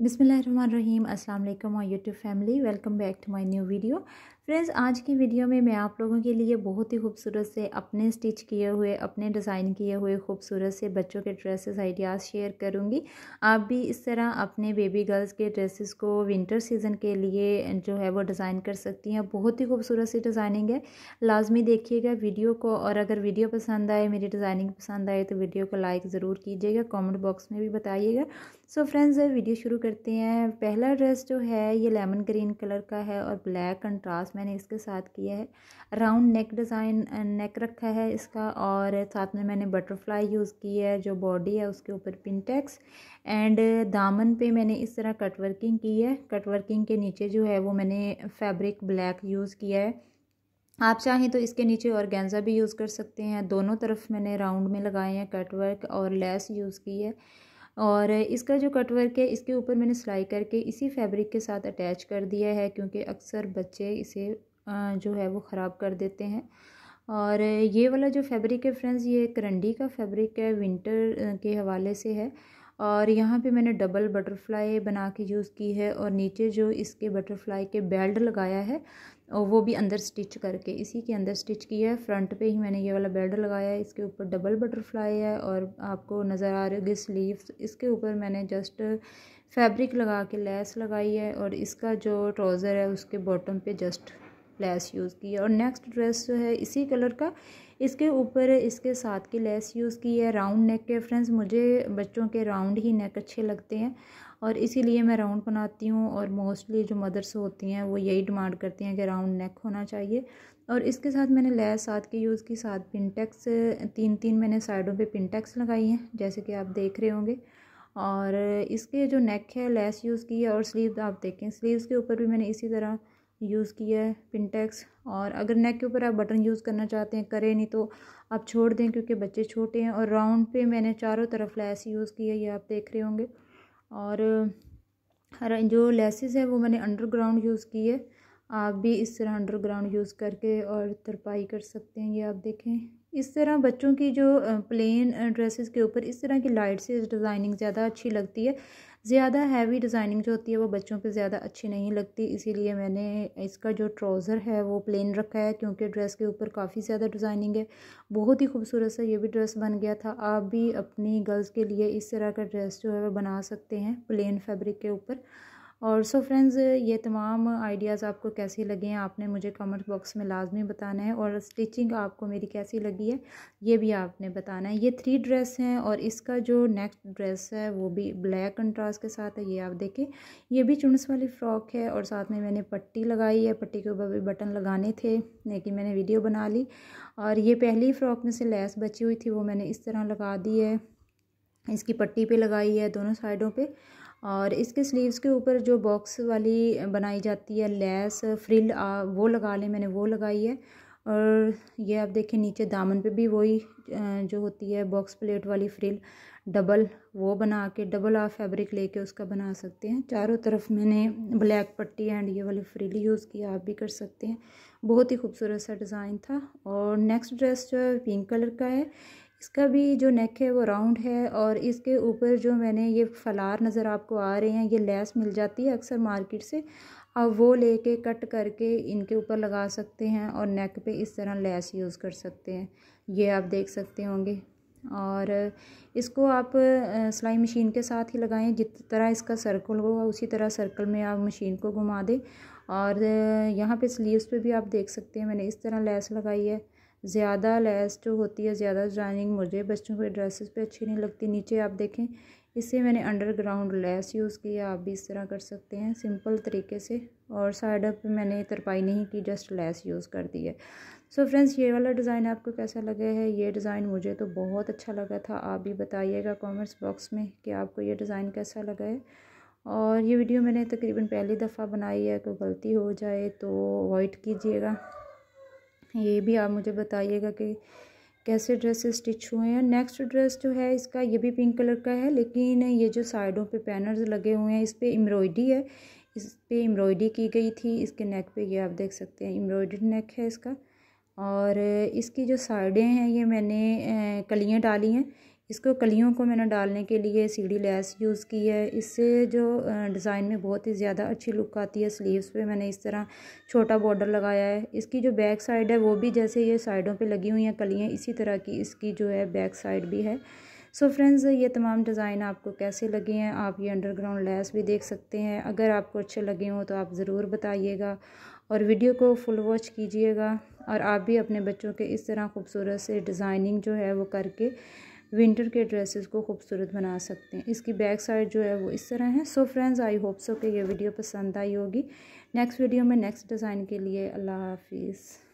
Bismillahirrahmanirrahim. Assalamu alaikum my YouTube family. Welcome back to my new video. Friends आज की video में मैं आप लोगों के लिए बहुत ही खूबसूरत से अपने स्टिच किए हुए अपने डिज़ाइन किए हुए खूबसूरत से बच्चों के ड्रेसेस आइडियाज़ शेयर करूँगी आप भी इस तरह अपने बेबी गर्ल्स के ड्रेसेस को विंटर सीज़न के लिए जो है वो डिज़ाइन कर सकती हैं बहुत ही खूबसूरत सी डिज़ाइनिंग है लाजमी देखिएगा वीडियो को और अगर वीडियो पसंद आए मेरी डिज़ाइनिंग पसंद आए तो वीडियो को लाइक ज़रूर कीजिएगा कॉमेंट बॉक्स में भी बताइएगा सो फ्रेंड्स वीडियो शुरू करते हैं पहला ड्रेस जो है ये लेमन ग्रीन कलर का है और ब्लैक कंट्रास्ट मैंने इसके साथ किया है राउंड नेक डिज़ाइन नेक रखा है इसका और साथ में मैंने बटरफ्लाई यूज़ की है जो बॉडी है उसके ऊपर पिनटेक्स एंड दामन पे मैंने इस तरह कट वर्किंग की है कट वर्किंग के नीचे जो है वो मैंने फैब्रिक ब्लैक यूज़ किया है आप चाहें तो इसके नीचे गेंजा भी यूज़ कर सकते हैं दोनों तरफ मैंने राउंड में लगाए हैं कटवर्क और लेस यूज़ की है और इसका जो कटवर्क है इसके ऊपर मैंने सिलाई करके इसी फैब्रिक के साथ अटैच कर दिया है क्योंकि अक्सर बच्चे इसे जो है वो ख़राब कर देते हैं और ये वाला जो फैब्रिक है फ्रेंड्स ये करंडी का फैब्रिक है विंटर के हवाले से है और यहाँ पे मैंने डबल बटरफ्लाई बना के यूज़ की है और नीचे जो इसके बटरफ्लाई के बेल्ट लगाया है और वो भी अंदर स्टिच करके इसी के अंदर स्टिच किया है फ्रंट पे ही मैंने ये वाला बेल्ट लगाया है इसके ऊपर डबल बटरफ्लाई है और आपको नज़र आ रही होगी स्लीव्स इसके ऊपर मैंने जस्ट फैब्रिक लगा के लेस लगाई है और इसका जो ट्राउज़र है उसके बॉटम पे जस्ट लेस यूज़ की है और नेक्स्ट ड्रेस जो है इसी कलर का इसके ऊपर इसके साथ की लेस यूज़ की है राउंड नेक के फ्रेंड्स मुझे बच्चों के राउंड ही नेक अच्छे लगते हैं और इसीलिए मैं राउंड बनाती हूँ और मोस्टली जो मदर्स होती हैं वो यही डिमांड करती हैं कि राउंड नेक होना चाहिए और इसके साथ मैंने लेस साथ के यूज़ की साथ पिनटेक्स तीन तीन मैंने साइडों पे पिनटेक्स लगाई हैं जैसे कि आप देख रहे होंगे और इसके जो नेक है लेस यूज़ की है और स्लीव आप देखें स्लीव्स के ऊपर भी मैंने इसी तरह यूज़ किया है पिनटेक्स और अगर नेक के ऊपर आप बटन यूज़ करना चाहते हैं करें नहीं तो आप छोड़ दें क्योंकि बच्चे छोटे हैं और राउंड पे मैंने चारों तरफ लैस यूज़ की है ये आप देख रहे होंगे और जो लेसिस हैं वो मैंने अंडरग्राउंड यूज़ की है आप भी इस तरह अंडरग्राउंड यूज़ करके और तरपाई कर सकते हैं ये आप देखें इस तरह बच्चों की जो प्लेन ड्रेसेस के ऊपर इस तरह की लाइट से डिज़ाइनिंग ज़्यादा अच्छी लगती है ज़्यादा हैवी डिज़ाइनिंग जो होती है वो बच्चों पे ज़्यादा अच्छी नहीं लगती इसीलिए मैंने इसका जो ट्राउज़र है वो प्लेन रखा है क्योंकि ड्रेस के ऊपर काफ़ी ज़्यादा डिज़ाइनिंग है बहुत ही खूबसूरत सा ये भी ड्रेस बन गया था आप भी अपनी गर्ल्स के लिए इस तरह का ड्रेस जो है वह बना सकते हैं प्लेन फैब्रिक के ऊपर और सो फ्रेंड्स ये तमाम आइडियाज़ आपको कैसे लगे हैं आपने मुझे कमेंट बॉक्स में लाजमी बताना है और स्टिचिंग आपको मेरी कैसी लगी है ये भी आपने बताना है ये थ्री ड्रेस हैं और इसका जो नेक्स्ट ड्रेस है वो भी ब्लैक कंट्रास्ट के साथ है ये आप देखें ये भी चुनस वाली फ़्रॉक है और साथ में मैंने पट्टी लगाई है पट्टी के ऊपर भी बटन लगाने थे लेकिन मैंने वीडियो बना ली और ये पहली फ़्रॉक में से लैस बची हुई थी वो मैंने इस तरह लगा दी है इसकी पट्टी पर लगाई है दोनों साइडों पर और इसके स्लीव्स के ऊपर जो बॉक्स वाली बनाई जाती है लेस फ्रिल आ, वो लगा लें मैंने वो लगाई है और ये आप देखें नीचे दामन पे भी वही जो होती है बॉक्स प्लेट वाली फ्रिल डबल वो बना के डबल आप फैब्रिक लेके उसका बना सकते हैं चारों तरफ मैंने ब्लैक पट्टी एंड ये वाली फ्रिल यूज़ की आप भी कर सकते हैं बहुत ही खूबसूरत सा डिज़ाइन था और नेक्स्ट ड्रेस जो है पिंक कलर का है इसका भी जो नेक है वो राउंड है और इसके ऊपर जो मैंने ये फलार नज़र आपको आ रहे हैं ये लेस मिल जाती है अक्सर मार्केट से आप वो लेके कट करके इनके ऊपर लगा सकते हैं और नेक पे इस तरह लेस यूज़ कर सकते हैं ये आप देख सकते होंगे और इसको आप सिलाई मशीन के साथ ही लगाएं जित तरह इसका सर्कल होगा उसी तरह सर्कल में आप मशीन को घुमा दें और यहाँ पे स्लीव्स पे भी आप देख सकते हैं मैंने इस तरह लेस लगाई है ज़्यादा लैस जो होती है ज़्यादा डिज़ाइनिंग मुझे बच्चों के ड्रेसेस पे अच्छी नहीं लगती नीचे आप देखें इससे मैंने अंडरग्राउंड लैस यूज़ की है आप भी इस तरह कर सकते हैं सिंपल तरीके से और साइड अप मैंने तरपाई नहीं की जस्ट लैस यूज़ कर दी है सो so फ्रेंड्स ये वाला डिज़ाइन आपको कैसा लगा है ये डिज़ाइन मुझे तो बहुत अच्छा लगा था आप भी बताइएगा कॉमेंट्स बॉक्स में कि आपको ये डिज़ाइन कैसा लगा है और ये वीडियो मैंने तकरीबन पहली दफ़ा बनाई है कोई गलती हो जाए तो अवॉइड कीजिएगा ये भी आप मुझे बताइएगा कि कैसे ड्रेस स्टिच हुए हैं नेक्स्ट ड्रेस जो है इसका ये भी पिंक कलर का है लेकिन ये जो साइडों पे पैनर्स लगे हुए हैं इस पर एम्ब्रॉयडरी है इस पर एम्ब्रॉयडरी की गई थी इसके नेक पे ये आप देख सकते हैं एम्ब्रॉयडरी नेक है इसका और इसकी जो साइडें हैं ये मैंने कलियाँ डाली हैं इसको कलियों को मैंने डालने के लिए सीढ़ी लैस यूज़ की है इससे जो डिज़ाइन में बहुत ही ज़्यादा अच्छी लुक आती है स्लीव्स पे मैंने इस तरह छोटा बॉर्डर लगाया है इसकी जो बैक साइड है वो भी जैसे ये साइडों पे लगी हुई हैं कलियाँ इसी तरह की इसकी जो है बैक साइड भी है सो so फ्रेंड्स ये तमाम डिज़ाइन आपको कैसे लगे हैं आप ये अंडरग्राउंड लैस भी देख सकते हैं अगर आपको अच्छे लगे हों तो आप ज़रूर बताइएगा और वीडियो को फुल वॉच कीजिएगा और आप भी अपने बच्चों के इस तरह खूबसूरत से डिज़ाइनिंग जो है वो करके विंटर के ड्रेसेस को खूबसूरत बना सकते हैं इसकी बैक साइड जो है वो इस तरह है so friends I hope so कि ये वीडियो पसंद आई होगी नेक्स्ट वीडियो में नेक्स्ट डिज़ाइन के लिए अल्लाह हाफिज़